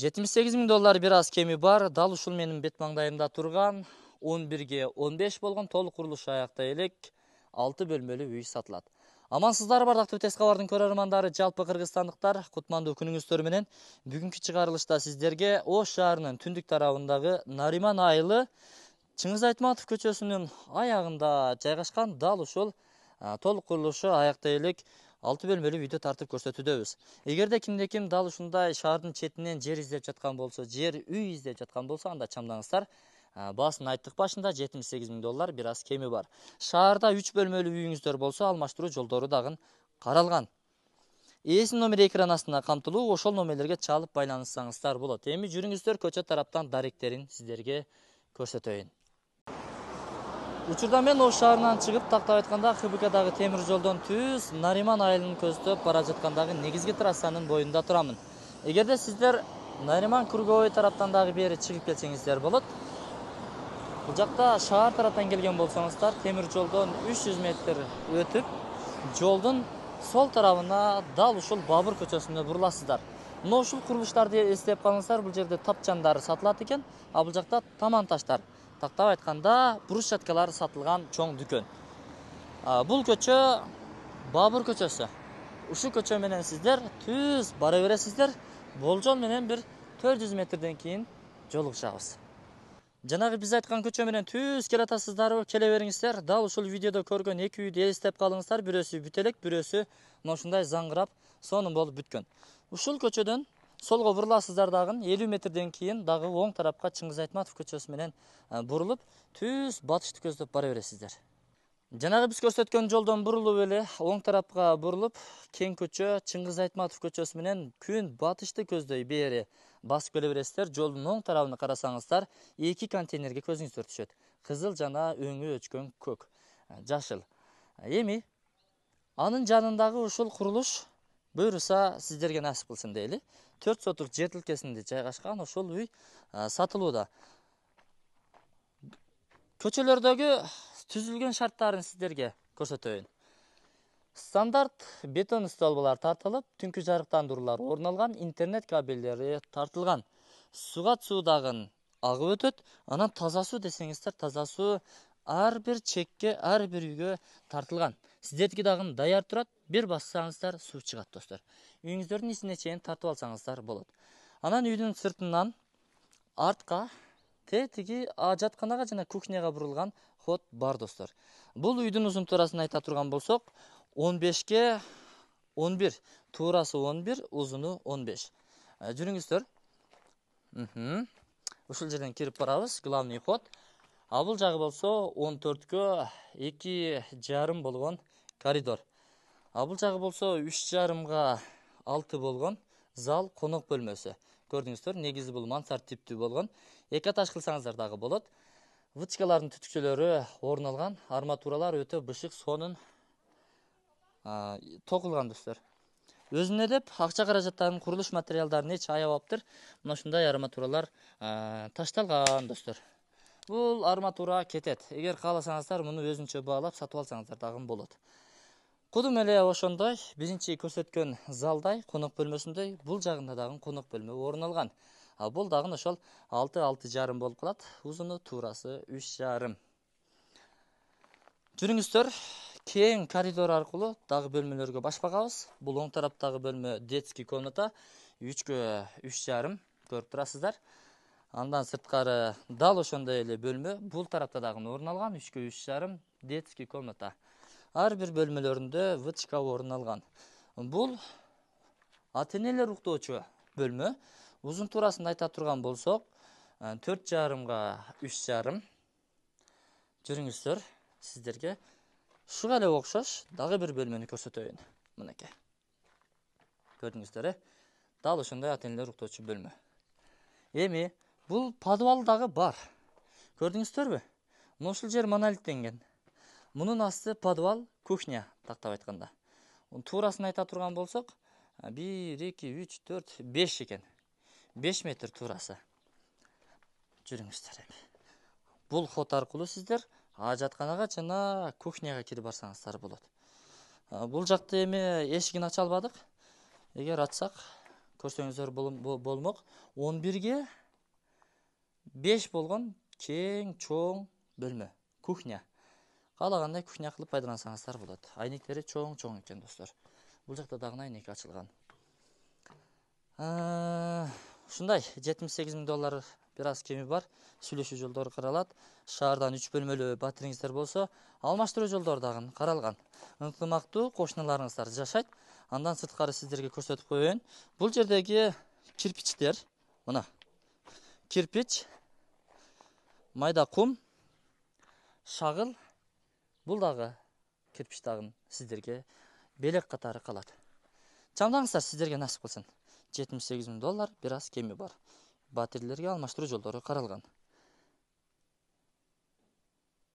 жетимиш сегиз доллар бир аз кеми бар дал ушул менің бет тұрған 11-ге 15 болған беш болгон толук курулушу аяктай элек алты бөлмөлүү үй сатылат амансыздарбы ардактуу тез кабардын жалпы кыргызстандыктар кутмандуу күнүңүздөр менен бүгүнкү чыгарылышта сиздерге ош шаарынын түндік тарауындағы нариман айылы чыңгыз айтматов көчөсүнүн аяғында жайгашкан дал ушул толук курулушу аяктай элек алты бөлмөлүү үйдү тартып көрсөтүүдөбүз эгерде кимде ким дал ушундай шаардын четинен жер издеп жаткан болсо жер үй издеп жаткан болсо анда чамданыңыздар баасын айттык башында жетимиш сегиз миң доллар бир аз кеми бар шаарда үч бөлмөлүү үйүңүздөр болсо алмаштыруу жолдору дагы каралган ээсинин номери экран астына камтылуу ошол номерлерге чалып байланышсаңыздар болот эми жүрүңүздөр көчө тараптан даректерин сиздерге көрсөтөйүн учурда мен ош шаарынан чыгып тактап айтканда хбкдагы темир жолдон түз нариман айылын көздөп бара жаткандагы негизги трассанын боюнда турамын эгерде сиздер нариман круговой тараптан дагы бери чыгып келсеңиздер болот бул жакта шаар тараптан келген болсоңуздар темир жолдон 300 метр өтүп жолдун сол тарабына дал ушул бабыр көчөсүнө буруласыздар мына ушул курулуштарды эстеп калыңыздар бул жерде тапчандар сатылат экен а бул жакта таман таштар тактап айтқанда брусчаткалар сатылған чоң дүкөн Бұл көчө бабур көчөсү ушул көчө менен сиздер түз бара бересиздер болжол менен бир төрт жүз метрден кийин жолугушабыз жанагы биз айткан көчө менен түз келатасыздарбы келе бериңиздер дал ушул видеодо көргөн эки үйдү элестеп калыңыздар бирөөсү элек бирөөсү мына ушундай заңгырап сонун болуп бүткөн ушул көчөдөн солға бұрыласыздар дағын елу метрден кейін дағы оң тарапқа чыңгыз айтматов көшесі менен ә, бұрылып түз батышты көздөп бара бересіздер жанагы біз көрсеткен жолдон бурулуп эле оң тарапқа бурулуп кең көчө чыңгыз айтматов көчөсү күн батышты көздөй бері басып келе бересиздер жолдың оң тарабына қарасаңыздар екі контейнерге көзүңүздөр түшөт қызыл жана өңү өчкөн көк ә, жашыл эми ә, анын жанындағы ушул курулуш бұйырса сіздерге нәсіп қылсын дейлі төрт сотық жер жайғашқан ошол үй ә, сатылууда түзілген түзүлгөн шарттарын сиздерге көрсөтөйүн стандарт бетон столбалар тартылып түнкү жарыктандыруулар орналған интернет кабелдері тартылған. Суға дагын ағы өтөт анан таза суу десеңиздер таза суу чекке ар бир үйгө сіздерге дағын даяр тұрады бер бассаңыздар су шығады достар үйіңіздердің несіне шейін тартып алсаңыздар болады анан үйдің сыртынан артқа тетігі жатқанаға және кухняға бұрылған ход бар достар бұл үйдің ұзын турасын айта тұрған болсақ 15 ке 11. бір 11, ұзыны 15. жүріңіздер ушул жерден главный ход а бул жагы болсо он төрткө эки жарым болгон коридор а бул жагы болсо үч жарымга алты болгон зал конок бөлмөсү көрдүңүздөр негизи бул мансард типтүү болгон эки этаж кылсаңыздар дагы болот вычкалардын түтүкчөлөрү алган арматуралар өтө бышык сонун тоқылған, достор өзүнө деп акча каражаттарын курулуш материалдарын эч аябаптыр мына ушундай арматуралар ташталган достор бұл арматура кетет. егер қаласаңыздар мұны өзінше бағалап сатып алсаңыздар дагы болады құдым эле ошондой биринчи көрсеткен залдай конок бөлмесіндей бұл жағында дагы конок бөлме орун алган а бул дагы ошол алты алты жарым болып калат ұзыны турасы үч жарым жүрүңүздөр кең коридор арқылы дағы бөлмелерге баш бұл оң тараптагы бөлме детский комната үчкө үч жарым көрүп тұрасыздар андан сырткары дал ошондой эле бөлмө бул тарапта дагы орун алган үчкө үч жарым детский комната ар бир бөлмөлөрүндө вытчка орун алган бул ата энелер уктоочу бөлмө узун турасын айта турган болсок э, төрт жарымга үч жарым жүрүңүздөр сиздерге ушуга эле окшош дагы бир бөлмөнү көрсөтөйүн мынакей көрдүңүздөр э дал ошондой ата энелер уктоочу бөлмө эми Бұл подвалдағы бар. Көрдіңіздер бе? Мұнысы жер монолиттенген. Мұның асты подвал, кухня тақтап айтқанда. Оның турасын айта тұрған болсақ, 1 2 3 4 5 екен. 5 метр турасы. Жүріңіздер. Бұл хот арқылы сіздер ажатқанаға жана кухняға келіп барсаңыздар болады. Ә, бұл жақта еме ешігін ашалбадық. Егер ашсақ, көрсеңіздер болмақ. 11-ге беш болгон кең чоң бөлмө кухня каалагандай кухня кылып пайдалансаңыздар болот айнектери чоң чоң экен достор бул жакта дагы айнек ачылган э, ушундай жетимиш сегиз миң доллар бир аз кеми бар сүйлөшүү жолдору каралат шаардан үч бөлмөлүү батириңиздер болсо алмаштыруу жолдору дагы каралган ынтымактуу кошуналарыңыздар жашайт андан сырткары сиздерге көрсөтүп коеюн бул жердеги кирпичтер мына кирпич майда құм шағыл бұл дағы кірпіш тағын сіздерге белек қатары қалады Чамдаңыздар сіздерге нәсіп қылсын 78 доллар біраз кеме бар Батерлерге алмаштыру жолдары қаралған